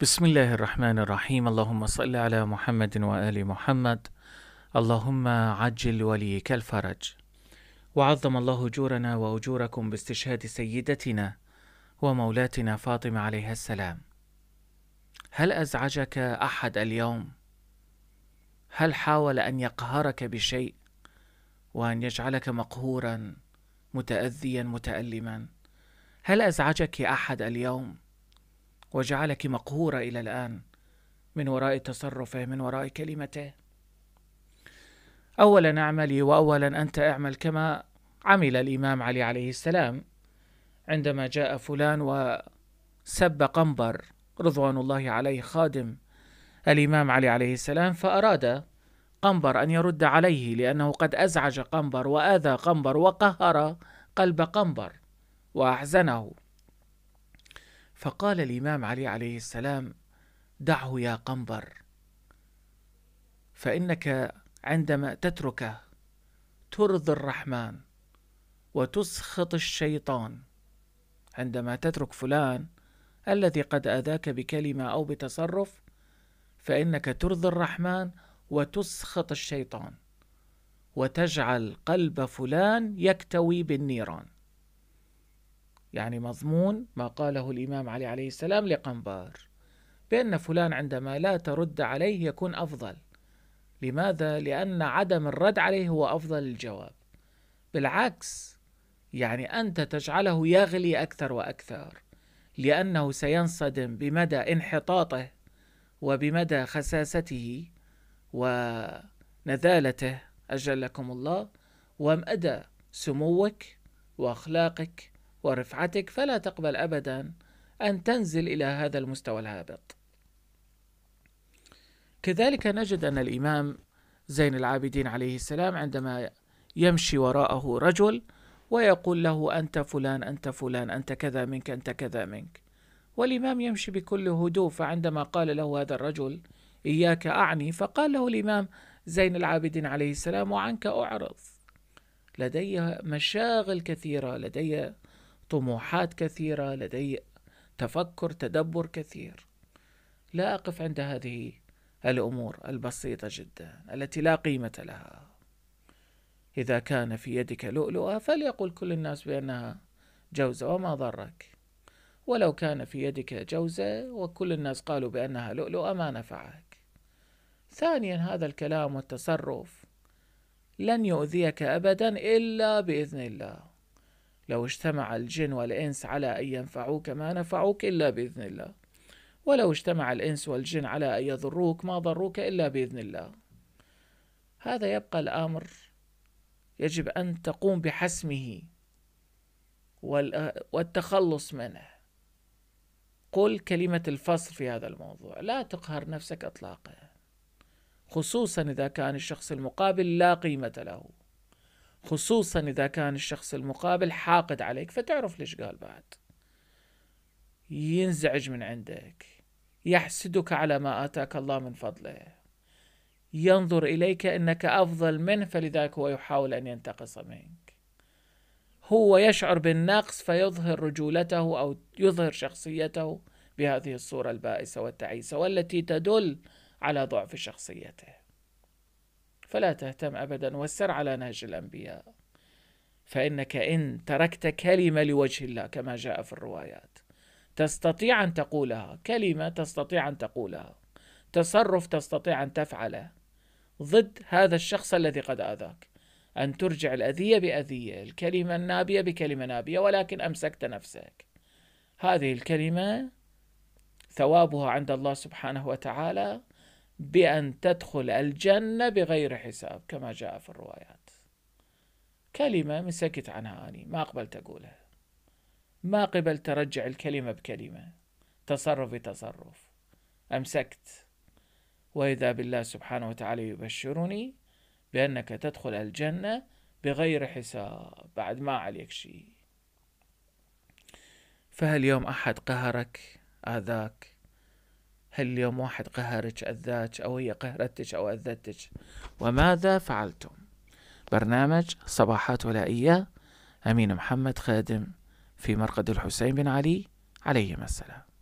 بسم الله الرحمن الرحيم اللهم صل على محمد وآل محمد اللهم عجل وليك الفرج وعظم الله أجورنا وأجوركم باستشهاد سيدتنا ومولاتنا فاطمة عليها السلام هل أزعجك أحد اليوم؟ هل حاول أن يقهرك بشيء وأن يجعلك مقهورا متأذيا متألما؟ هل أزعجك أحد اليوم؟ وجعلك مقهورة إلى الآن من وراء تصرفه من وراء كلمته أولا اعملي وأولا أنت اعمل كما عمل الإمام علي عليه السلام عندما جاء فلان وسب قنبر رضوان الله عليه خادم الإمام علي عليه السلام فأراد قنبر أن يرد عليه لأنه قد أزعج قنبر وآذى قنبر وقهر قلب قنبر وأحزنه فقال الإمام علي عليه السلام دعه يا قنبر فإنك عندما تتركه ترضي الرحمن وتسخط الشيطان عندما تترك فلان الذي قد آذاك بكلمة أو بتصرف فإنك ترضي الرحمن وتسخط الشيطان وتجعل قلب فلان يكتوي بالنيران يعني مضمون ما قاله الإمام علي عليه السلام لقنبار بأن فلان عندما لا ترد عليه يكون أفضل لماذا؟ لأن عدم الرد عليه هو أفضل الجواب بالعكس يعني أنت تجعله يغلي أكثر وأكثر لأنه سينصدم بمدى انحطاطه وبمدى خساسته ونذالته أجلكم الله ومدى سموك وأخلاقك ورفعتك فلا تقبل أبدا أن تنزل إلى هذا المستوى الهابط كذلك نجد أن الإمام زين العابدين عليه السلام عندما يمشي وراءه رجل ويقول له أنت فلان أنت فلان أنت كذا منك أنت كذا منك والإمام يمشي بكل هدوء فعندما قال له هذا الرجل إياك أعني فقال له الإمام زين العابدين عليه السلام وعنك أعرض لدي مشاغل كثيرة لدي طموحات كثيرة لدي تفكر تدبر كثير لا أقف عند هذه الأمور البسيطة جدا التي لا قيمة لها إذا كان في يدك لؤلؤة فليقول كل الناس بأنها جوزة وما ضرك ولو كان في يدك جوزة وكل الناس قالوا بأنها لؤلؤة ما نفعك ثانيا هذا الكلام والتصرف لن يؤذيك أبدا إلا بإذن الله لو اجتمع الجن والإنس على أن ينفعوك ما نفعوك إلا بإذن الله ولو اجتمع الإنس والجن على أن يضروك ما ضروك إلا بإذن الله هذا يبقى الأمر يجب أن تقوم بحسمه والتخلص منه قل كلمة الفصل في هذا الموضوع لا تقهر نفسك إطلاقا خصوصا إذا كان الشخص المقابل لا قيمة له خصوصا إذا كان الشخص المقابل حاقد عليك فتعرف ليش قال بعد ينزعج من عندك يحسدك على ما آتاك الله من فضله ينظر إليك أنك أفضل منه فلذلك هو يحاول أن ينتقص منك هو يشعر بالنقص فيظهر رجولته أو يظهر شخصيته بهذه الصورة البائسة والتعيسة والتي تدل على ضعف شخصيته فلا تهتم أبدا وسر على نهج الأنبياء فإنك إن تركت كلمة لوجه الله كما جاء في الروايات تستطيع أن تقولها كلمة تستطيع أن تقولها تصرف تستطيع أن تفعله ضد هذا الشخص الذي قد آذاك أن ترجع الأذية بأذية الكلمة النابية بكلمة نابية ولكن أمسكت نفسك هذه الكلمة ثوابها عند الله سبحانه وتعالى بأن تدخل الجنة بغير حساب كما جاء في الروايات كلمة مسكت عنها أني ما قبلت أقولها ما قبلت أرجع الكلمة بكلمة تصرف بتصرف أمسكت وإذا بالله سبحانه وتعالى يبشرني بأنك تدخل الجنة بغير حساب بعد ما عليك شيء فهل يوم أحد قهرك آذاك هل اليوم واحد قهرك أذاك أو هي قهرتك أو أذتك وماذا فعلتم برنامج صباحات ولائية أمين محمد خادم في مرقد الحسين بن علي عليهما السلام